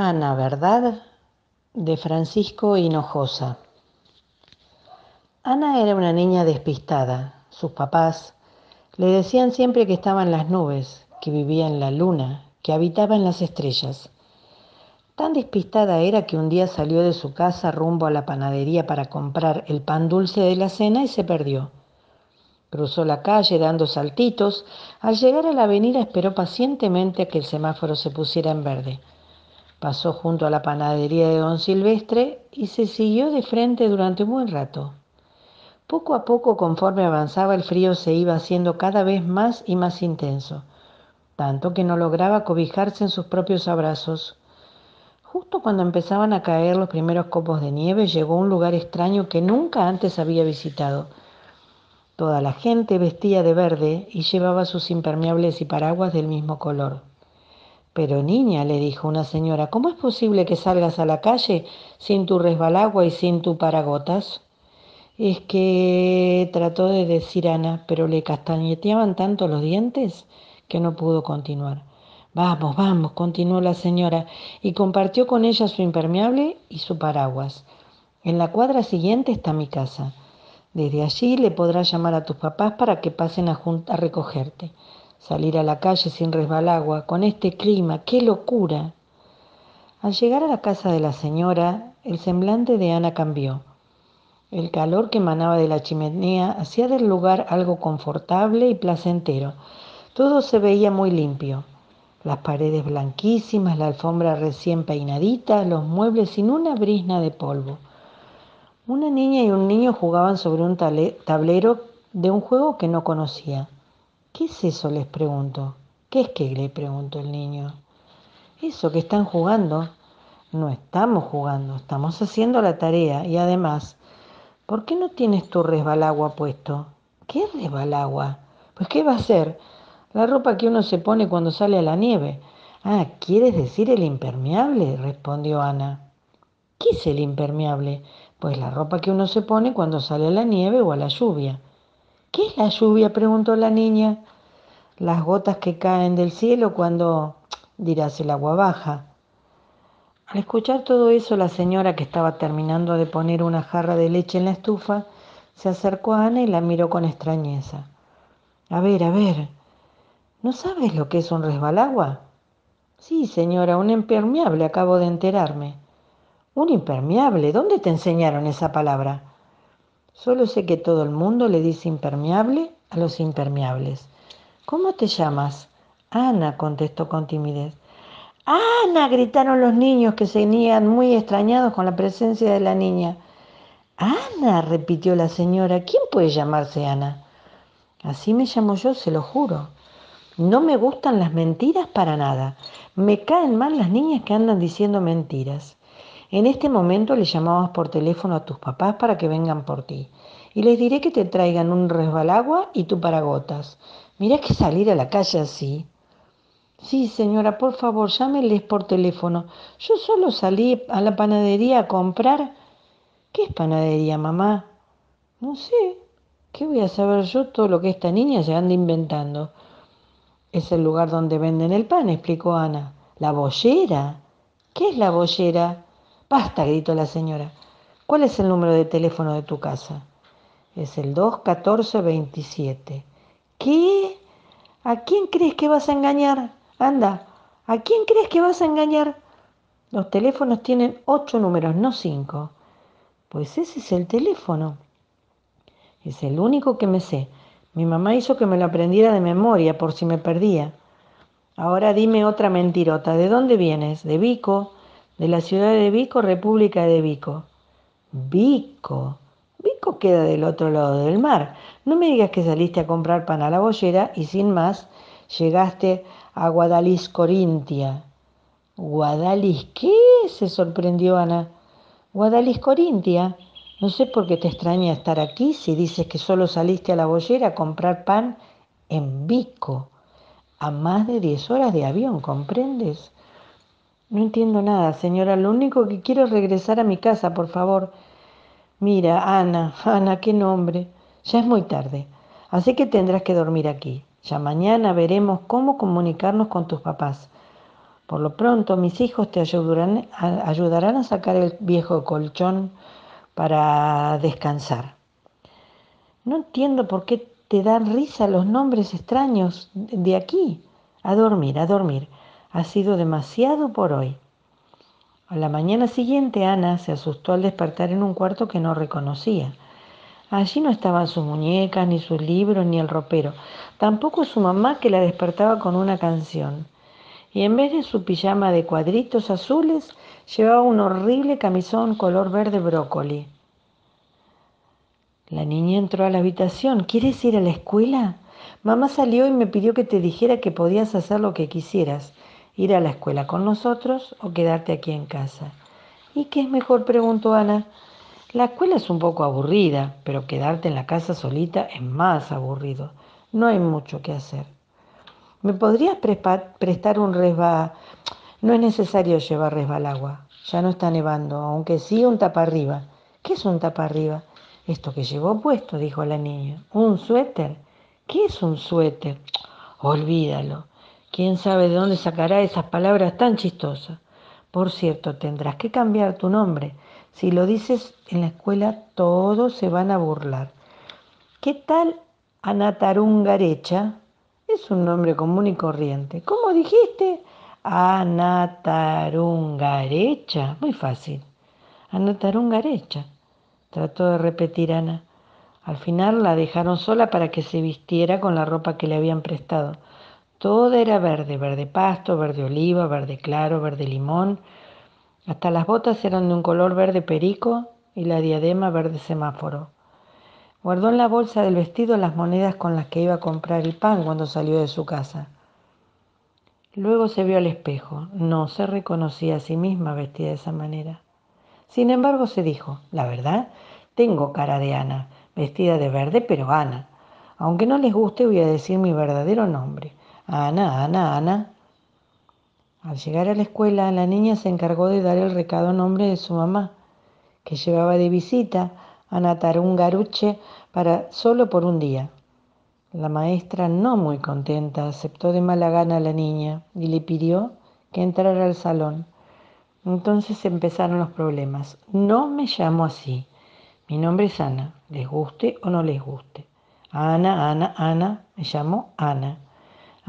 Ana, ¿verdad? de Francisco Hinojosa. Ana era una niña despistada. Sus papás le decían siempre que estaba en las nubes, que vivía en la luna, que habitaba en las estrellas. Tan despistada era que un día salió de su casa rumbo a la panadería para comprar el pan dulce de la cena y se perdió. Cruzó la calle dando saltitos. Al llegar a la avenida esperó pacientemente a que el semáforo se pusiera en verde. Pasó junto a la panadería de don Silvestre y se siguió de frente durante un buen rato. Poco a poco, conforme avanzaba, el frío se iba haciendo cada vez más y más intenso, tanto que no lograba cobijarse en sus propios abrazos. Justo cuando empezaban a caer los primeros copos de nieve, llegó un lugar extraño que nunca antes había visitado. Toda la gente vestía de verde y llevaba sus impermeables y paraguas del mismo color. Pero niña, le dijo una señora, ¿cómo es posible que salgas a la calle sin tu resbalagua y sin tu paragotas? Es que trató de decir Ana, pero le castañeteaban tanto los dientes que no pudo continuar. Vamos, vamos, continuó la señora, y compartió con ella su impermeable y su paraguas. En la cuadra siguiente está mi casa. Desde allí le podrás llamar a tus papás para que pasen a, a recogerte salir a la calle sin resbalagua, con este clima, qué locura. Al llegar a la casa de la señora, el semblante de Ana cambió. El calor que emanaba de la chimenea hacía del lugar algo confortable y placentero. Todo se veía muy limpio. Las paredes blanquísimas, la alfombra recién peinadita, los muebles sin una brisna de polvo. Una niña y un niño jugaban sobre un tablero de un juego que no conocía. ¿Qué es eso? les pregunto. ¿Qué es que? le preguntó el niño. Eso que están jugando. No estamos jugando, estamos haciendo la tarea y además, ¿por qué no tienes tu resbalagua puesto? ¿Qué resbalagua? Pues ¿qué va a ser? La ropa que uno se pone cuando sale a la nieve. Ah, ¿quieres decir el impermeable? respondió Ana. ¿Qué es el impermeable? Pues la ropa que uno se pone cuando sale a la nieve o a la lluvia. ¿Qué es la lluvia? preguntó la niña. Las gotas que caen del cielo cuando, dirás, el agua baja. Al escuchar todo eso, la señora que estaba terminando de poner una jarra de leche en la estufa, se acercó a Ana y la miró con extrañeza. A ver, a ver, ¿no sabes lo que es un resbalagua? Sí, señora, un impermeable, acabo de enterarme. ¿Un impermeable? ¿Dónde te enseñaron esa palabra? Solo sé que todo el mundo le dice impermeable a los impermeables. ¿Cómo te llamas? Ana, contestó con timidez. Ana, gritaron los niños que se veían muy extrañados con la presencia de la niña. Ana, repitió la señora, ¿quién puede llamarse Ana? Así me llamo yo, se lo juro. No me gustan las mentiras para nada. Me caen mal las niñas que andan diciendo mentiras. En este momento le llamabas por teléfono a tus papás para que vengan por ti. Y les diré que te traigan un resbalagua y tu paragotas. Mirá que salir a la calle así. Sí, señora, por favor, llámenles por teléfono. Yo solo salí a la panadería a comprar. ¿Qué es panadería, mamá? No sé. ¿Qué voy a saber yo todo lo que esta niña se anda inventando? Es el lugar donde venden el pan, explicó Ana. ¿La bollera? ¿Qué es la bollera? Basta, gritó la señora. ¿Cuál es el número de teléfono de tu casa? Es el 21427. ¿Qué? ¿A quién crees que vas a engañar? Anda, ¿a quién crees que vas a engañar? Los teléfonos tienen ocho números, no cinco. Pues ese es el teléfono. Es el único que me sé. Mi mamá hizo que me lo aprendiera de memoria por si me perdía. Ahora dime otra mentirota. ¿De dónde vienes? ¿De Vico? de la ciudad de Vico, República de Vico. Vico. Vico queda del otro lado del mar. No me digas que saliste a comprar pan a la bollera y sin más llegaste a Guadalis Corintia. ¿Guadalis qué? se sorprendió Ana. Guadalis Corintia. No sé por qué te extraña estar aquí si dices que solo saliste a la bollera a comprar pan en Vico, a más de 10 horas de avión, ¿comprendes? No entiendo nada, señora. Lo único que quiero es regresar a mi casa, por favor. Mira, Ana, Ana, qué nombre. Ya es muy tarde, así que tendrás que dormir aquí. Ya mañana veremos cómo comunicarnos con tus papás. Por lo pronto, mis hijos te ayudarán a, ayudarán a sacar el viejo colchón para descansar. No entiendo por qué te dan risa los nombres extraños de aquí. A dormir, a dormir. Ha sido demasiado por hoy. A la mañana siguiente Ana se asustó al despertar en un cuarto que no reconocía. Allí no estaban sus muñecas, ni sus libros, ni el ropero, tampoco su mamá que la despertaba con una canción. Y en vez de su pijama de cuadritos azules, llevaba un horrible camisón color verde brócoli. La niña entró a la habitación. ¿Quieres ir a la escuela? Mamá salió y me pidió que te dijera que podías hacer lo que quisieras ir a la escuela con nosotros o quedarte aquí en casa. ¿Y qué es mejor? preguntó Ana. La escuela es un poco aburrida, pero quedarte en la casa solita es más aburrido. No hay mucho que hacer. ¿Me podrías prestar un resba? No es necesario llevar agua. Ya no está nevando, aunque sí un tapa arriba. ¿Qué es un tapa arriba? Esto que llevó puesto, dijo la niña. ¿Un suéter? ¿Qué es un suéter? Olvídalo. ¿Quién sabe de dónde sacará esas palabras tan chistosas? Por cierto, tendrás que cambiar tu nombre. Si lo dices en la escuela, todos se van a burlar. ¿Qué tal Anatarungarecha? Es un nombre común y corriente. ¿Cómo dijiste? Anatarungarecha. Muy fácil. Anatarungarecha. Trató de repetir Ana. Al final la dejaron sola para que se vistiera con la ropa que le habían prestado. Todo era verde, verde pasto, verde oliva, verde claro, verde limón. Hasta las botas eran de un color verde perico y la diadema verde semáforo. Guardó en la bolsa del vestido las monedas con las que iba a comprar el pan cuando salió de su casa. Luego se vio al espejo. No se reconocía a sí misma vestida de esa manera. Sin embargo, se dijo, la verdad, tengo cara de Ana, vestida de verde, pero Ana. Aunque no les guste, voy a decir mi verdadero nombre. Ana, Ana, Ana. Al llegar a la escuela, la niña se encargó de dar el recado nombre de su mamá, que llevaba de visita a un Garuche para solo por un día. La maestra, no muy contenta, aceptó de mala gana a la niña y le pidió que entrara al salón. Entonces empezaron los problemas. No me llamo así. Mi nombre es Ana, les guste o no les guste. Ana, Ana, Ana, me llamo Ana.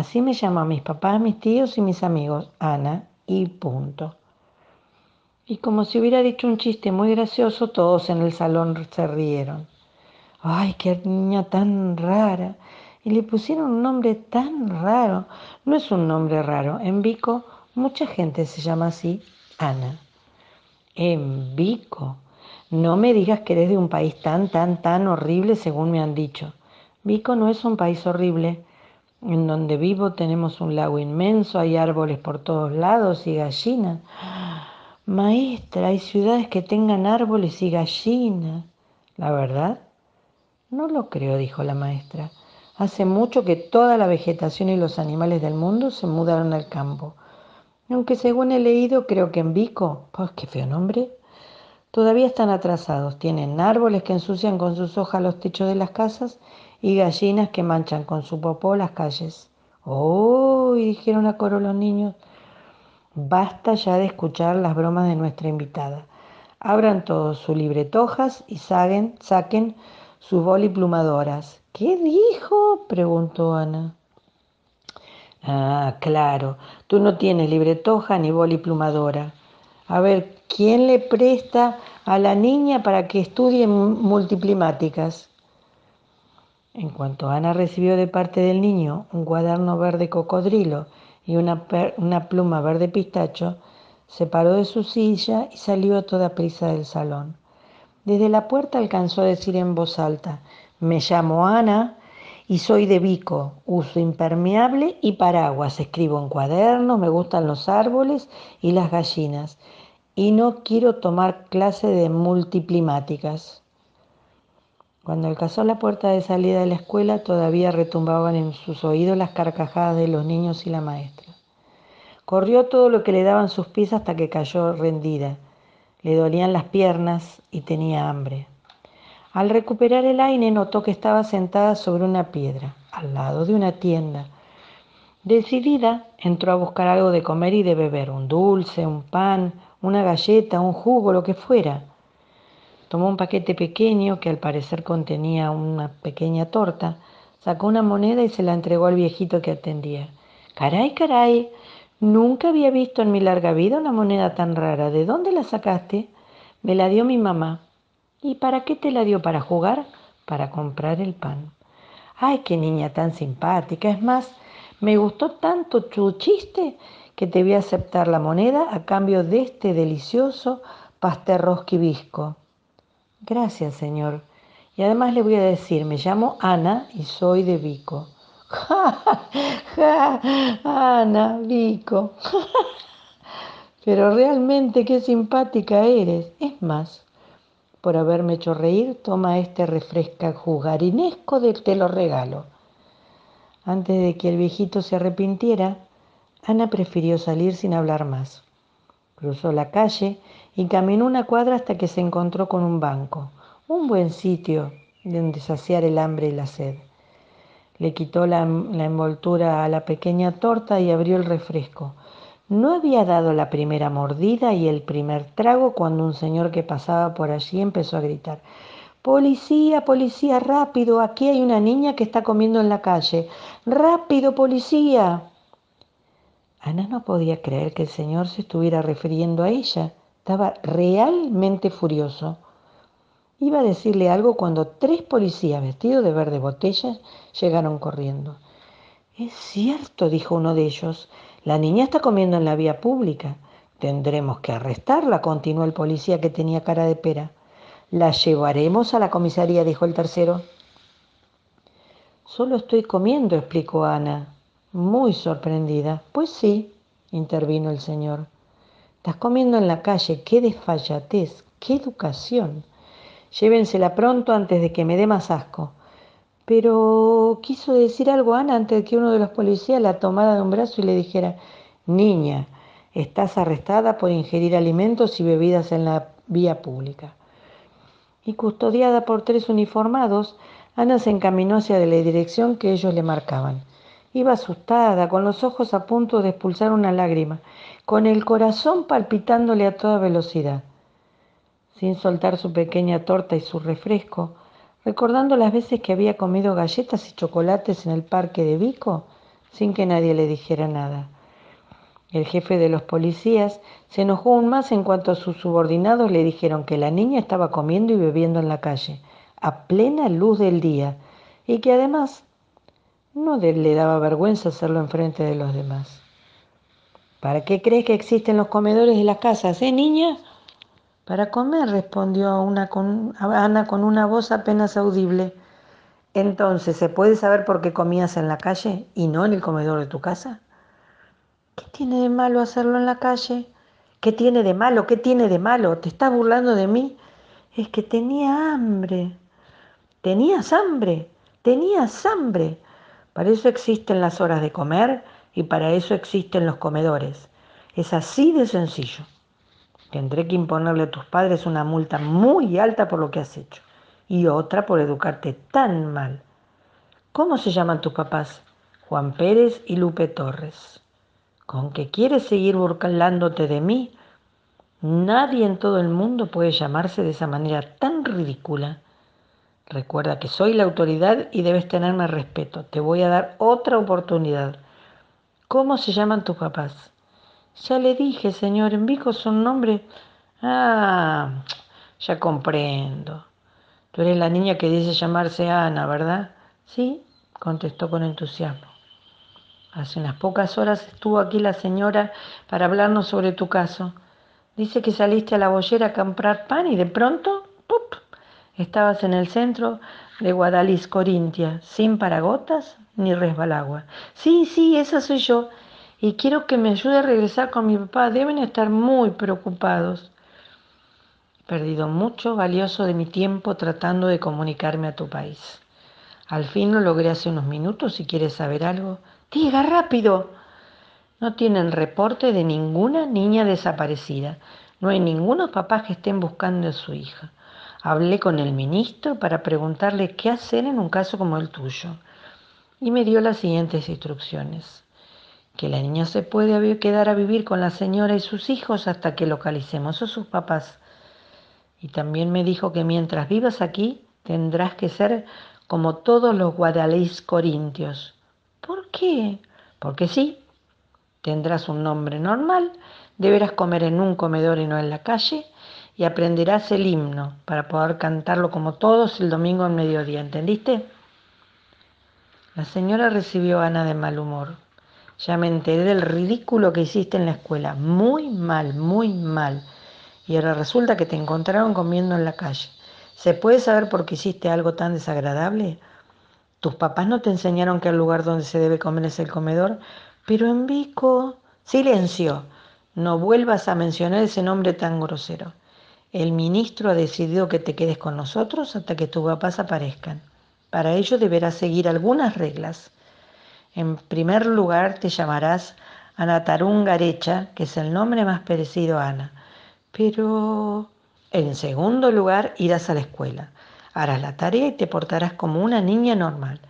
Así me llaman mis papás, mis tíos y mis amigos, Ana, y punto. Y como si hubiera dicho un chiste muy gracioso, todos en el salón se rieron. ¡Ay, qué niña tan rara! Y le pusieron un nombre tan raro. No es un nombre raro. En Vico mucha gente se llama así Ana. En Vico. No me digas que eres de un país tan, tan, tan horrible según me han dicho. Vico no es un país horrible. En donde vivo tenemos un lago inmenso, hay árboles por todos lados y gallinas. Maestra, hay ciudades que tengan árboles y gallinas. ¿La verdad? No lo creo, dijo la maestra. Hace mucho que toda la vegetación y los animales del mundo se mudaron al campo. Aunque según he leído, creo que en Vico, pues qué feo nombre, todavía están atrasados. Tienen árboles que ensucian con sus hojas los techos de las casas y gallinas que manchan con su popó las calles. ¡Oh! dijeron a coro los niños. Basta ya de escuchar las bromas de nuestra invitada. Abran todos sus libretojas y saquen, saquen sus plumadoras. ¿Qué dijo? preguntó Ana. Ah, claro, tú no tienes libretoja ni boli plumadora. A ver, ¿quién le presta a la niña para que estudie multiplimáticas? En cuanto Ana recibió de parte del niño un cuaderno verde cocodrilo y una, pluma verde pistacho, se paró de su silla y salió a toda prisa del salón. Desde la puerta alcanzó a decir en voz alta, me llamo Ana y soy de bico, uso impermeable y paraguas, escribo en cuadernos, me gustan los árboles y las gallinas y no quiero tomar clase de multiplimáticas. Cuando alcanzó la puerta de salida de la escuela, todavía retumbaban en sus oídos las carcajadas de los niños y la maestra. Corrió todo lo que le daban sus pies hasta que cayó rendida. Le dolían las piernas y tenía hambre. Al recuperar el aire notó que estaba sentada sobre una piedra, al lado de una tienda. Decidida, entró a buscar algo de comer y de beber, un dulce, un pan, una galleta, un jugo, lo que fuera. Tomó un paquete pequeño que al parecer contenía una pequeña torta, sacó una moneda y se la entregó al viejito que atendía. Caray, caray, nunca había visto en mi larga vida una moneda tan rara. ¿De dónde la sacaste? Me la dio mi mamá. ¿Y para qué te la dio? ¿Para jugar? Para comprar el pan. Ay, qué niña tan simpática. Es más, me gustó tanto tu chiste que te voy a aceptar la moneda a cambio de este delicioso pastel rosquibisco. Gracias, señor. Y además le voy a decir, me llamo Ana y soy de Vico. Ana, Vico. Pero realmente qué simpática eres. Es más, por haberme hecho reír, toma este refresca jugarinesco de te lo regalo. Antes de que el viejito se arrepintiera, Ana prefirió salir sin hablar más. Cruzó la calle y caminó una cuadra hasta que se encontró con un banco, un buen sitio donde saciar el hambre y la sed. Le quitó la, envoltura a la pequeña torta y abrió el refresco. No había dado la primera mordida y el primer trago cuando un señor que pasaba por allí empezó a gritar. Policía, policía, rápido, aquí hay una niña que está comiendo en la calle. Rápido, policía. Ana no podía creer que el Señor se estuviera refiriendo a ella. Estaba realmente furioso. Iba a decirle algo cuando tres policías vestidos de verde botellas llegaron corriendo. Es cierto, dijo uno de ellos, la niña está comiendo en la vía pública. Tendremos que arrestarla, continuó el policía que tenía cara de pera. La llevaremos a la comisaría, dijo el tercero. Solo estoy comiendo, explicó Ana, muy sorprendida. Pues sí, intervino el señor. Estás comiendo en la calle, qué desfallatez, qué educación. Llévensela pronto antes de que me dé más asco. Pero quiso decir algo Ana antes de que uno de los policías la tomara de un brazo y le dijera, niña, estás arrestada por ingerir alimentos y bebidas en la vía pública. Y custodiada por tres uniformados, Ana se encaminó hacia la dirección que ellos le marcaban. Iba asustada, con los ojos a punto de expulsar una lágrima, con el corazón palpitándole a toda velocidad. Sin soltar su pequeña torta y su refresco, recordando las veces que había comido galletas y chocolates en el parque de Vico, sin que nadie le dijera nada. El jefe de los policías se enojó aún más en cuanto a sus subordinados le dijeron que la niña estaba comiendo y bebiendo en la calle, a plena luz del día, y que además no le daba vergüenza hacerlo enfrente de los demás. ¿Para qué crees que existen los comedores de las casas, eh, niña? Para comer, respondió una con, Ana con una voz apenas audible. Entonces, ¿se puede saber por qué comías en la calle y no en el comedor de tu casa? ¿Qué tiene de malo hacerlo en la calle? ¿Qué tiene de malo? ¿Qué tiene de malo? ¿Te estás burlando de mí? Es que tenía hambre. Tenías hambre. Tenías hambre. Para eso existen las horas de comer y para eso existen los comedores. Es así de sencillo. Tendré que imponerle a tus padres una multa muy alta por lo que has hecho y otra por educarte tan mal. ¿Cómo se llaman tus papás? Juan Pérez y Lupe Torres. ¿Con que quieres seguir burlándote de mí? Nadie en todo el mundo puede llamarse de esa manera tan ridícula. Recuerda que soy la autoridad y debes tenerme respeto. Te voy a dar otra oportunidad. ¿Cómo se llaman tus papás? Ya le dije, señor, en Vico son nombres. Ah, ya comprendo. Tú eres la niña que dice llamarse Ana, ¿verdad? Sí, contestó con entusiasmo. Hace unas pocas horas estuvo aquí la señora para hablarnos sobre tu caso. Dice que saliste a la bollera a comprar pan y de pronto, Estabas en el centro de Guadalis, Corintia, sin paragotas ni resbalagua. Sí, sí, esa soy yo. Y quiero que me ayude a regresar con mi papá. Deben estar muy preocupados. Perdido mucho valioso de mi tiempo tratando de comunicarme a tu país. Al fin lo logré hace unos minutos. Si quieres saber algo, diga rápido. No tienen reporte de ninguna niña desaparecida. No hay ningunos papás que estén buscando a su hija. Hablé con el ministro para preguntarle qué hacer en un caso como el tuyo y me dio las siguientes instrucciones. Que la niña se puede quedar a vivir con la señora y sus hijos hasta que localicemos a sus papás. Y también me dijo que mientras vivas aquí tendrás que ser como todos los guadaliscorintios. corintios. ¿Por qué? Porque sí, tendrás un nombre normal, deberás comer en un comedor y no en la calle, y aprenderás el himno para poder cantarlo como todos el domingo al mediodía. ¿Entendiste? La señora recibió a Ana de mal humor. Ya me enteré del ridículo que hiciste en la escuela. Muy mal, muy mal. Y ahora resulta que te encontraron comiendo en la calle. ¿Se puede saber por qué hiciste algo tan desagradable? Tus papás no te enseñaron que el lugar donde se debe comer es el comedor, pero en Vico. Silencio. No vuelvas a mencionar ese nombre tan grosero. El ministro ha decidido que te quedes con nosotros hasta que tus papás aparezcan. Para ello deberás seguir algunas reglas. En primer lugar te llamarás Anatarungarecha, que es el nombre más parecido a Ana. Pero... En segundo lugar irás a la escuela. Harás la tarea y te portarás como una niña normal.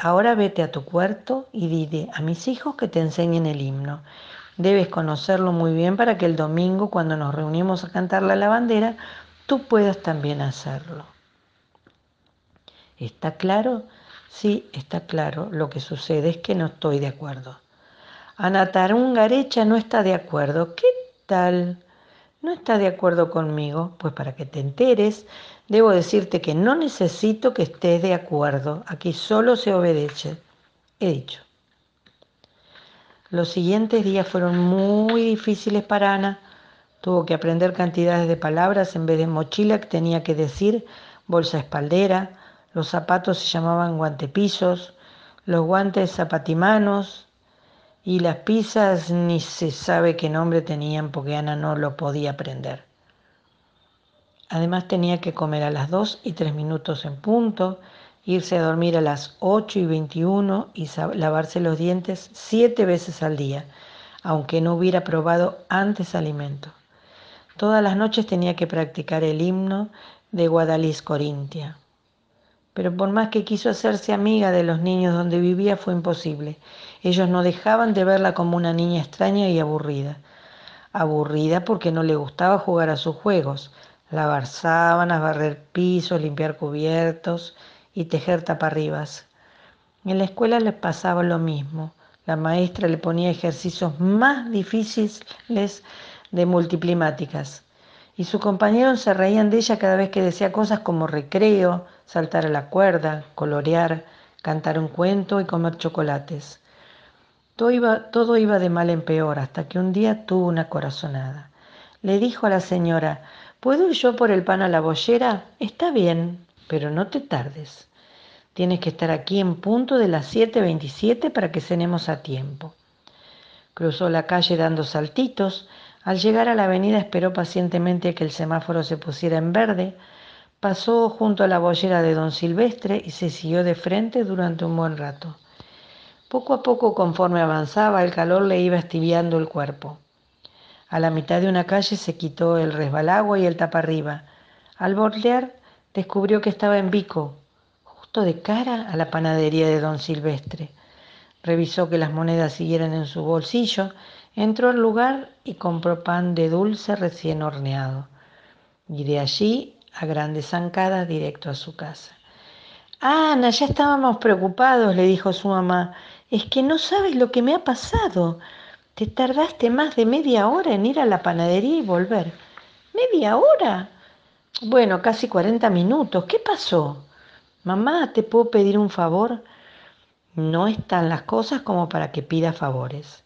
ahora vete a tu cuarto y dile a mis hijos que te enseñen el himno. Debes conocerlo muy bien para que el domingo, cuando nos reunimos a cantar la lavandera, tú puedas también hacerlo. ¿Está claro? Sí, está claro. Lo que sucede es que no estoy de acuerdo. Anatarungarecha Garecha no está de acuerdo. ¿Qué tal? ¿No está de acuerdo conmigo? Pues para que te enteres, debo decirte que no necesito que estés de acuerdo. Aquí solo se obedece. He dicho. Los siguientes días fueron muy difíciles para Ana. Tuvo que aprender cantidades de palabras en vez de mochila que tenía que decir bolsa espaldera. Los zapatos se llamaban guantepisos, los guantes zapatimanos y las pizzas ni se sabe qué nombre tenían porque Ana no lo podía aprender. Además tenía que comer a las 2 y 3 minutos en punto irse a dormir a las 8 y 21 y lavarse los dientes siete veces al día, aunque no hubiera probado antes alimento. Todas las noches tenía que practicar el himno de Guadalís Corintia. Pero por más que quiso hacerse amiga de los niños donde vivía, fue imposible. Ellos no dejaban de verla como una niña extraña y aburrida. Aburrida porque no le gustaba jugar a sus juegos, lavar sábanas, barrer pisos, limpiar cubiertos, y tejer taparribas. En la escuela les pasaba lo mismo. La maestra le ponía ejercicios más difíciles de multiplimáticas. Y sus compañeros se reían de ella cada vez que decía cosas como recreo, saltar a la cuerda, colorear, cantar un cuento y comer chocolates. Todo iba, todo iba de mal en peor hasta que un día tuvo una corazonada. Le dijo a la señora, ¿puedo yo por el pan a la bollera? Está bien, pero no te tardes. Tienes que estar aquí en punto de las 7.27 para que cenemos a tiempo. Cruzó la calle dando saltitos. Al llegar a la avenida esperó pacientemente a que el semáforo se pusiera en verde. Pasó junto a la bollera de don Silvestre y se siguió de frente durante un buen rato. Poco a poco, conforme avanzaba, el calor le iba estibiando el cuerpo. A la mitad de una calle se quitó el resbalagua y el arriba. Al voltear, descubrió que estaba en Vico, de cara a la panadería de don Silvestre. Revisó que las monedas siguieran en su bolsillo, entró al lugar y compró pan de dulce recién horneado. Y de allí a grandes zancadas directo a su casa. Ana, ya estábamos preocupados, le dijo su mamá. Es que no sabes lo que me ha pasado. Te tardaste más de media hora en ir a la panadería y volver. ¿Media hora? Bueno, casi 40 minutos. ¿Qué pasó? Mamá, ¿te puedo pedir un favor? No están las cosas como para que pida favores.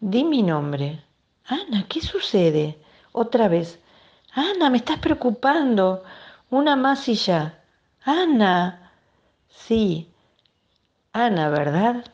Di mi nombre. Ana, ¿qué sucede? Otra vez. Ana, me estás preocupando. Una más y ya. Ana. Sí. Ana, ¿verdad?